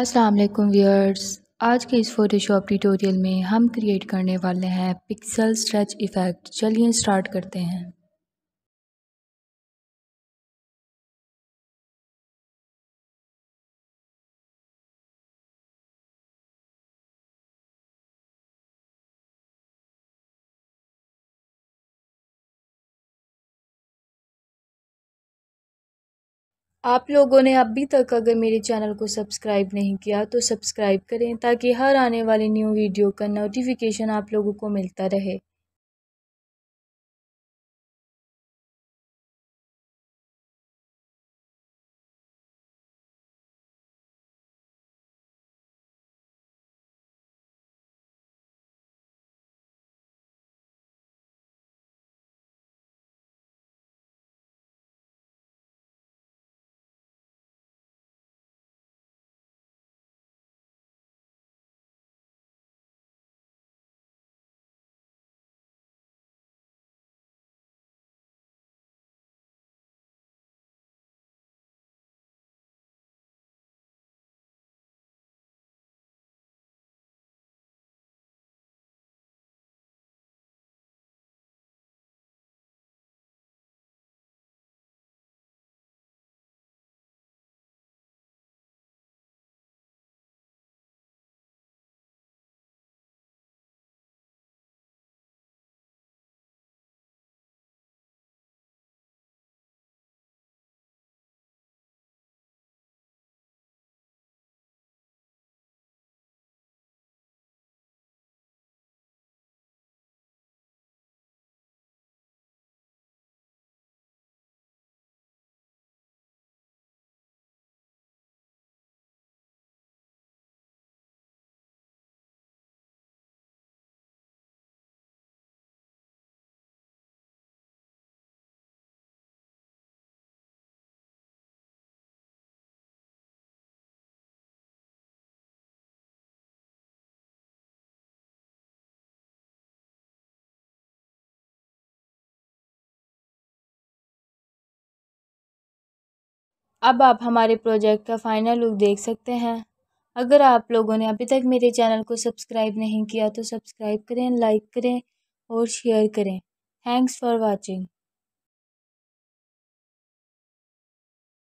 अस्सलाम वालेकुम व्यूअर्स आज के इस फ़ोटोशॉप ट्यूटोरियल में हम क्रिएट करने वाले हैं पिक्सल स्ट्रेच इफ़ेक्ट चलिए स्टार्ट करते हैं आप लोगों ने अभी तक अगर मेरे चैनल को सब्सक्राइब नहीं किया तो सब्सक्राइब करें ताकि हर आने वाली न्यू वीडियो का नोटिफिकेशन आप लोगों को मिलता रहे अब आप हमारे प्रोजेक्ट का फाइनल लुक देख सकते हैं अगर आप लोगों ने अभी तक मेरे चैनल को सब्सक्राइब नहीं किया तो सब्सक्राइब करें लाइक करें और शेयर करें थैंक्स फॉर वॉचिंग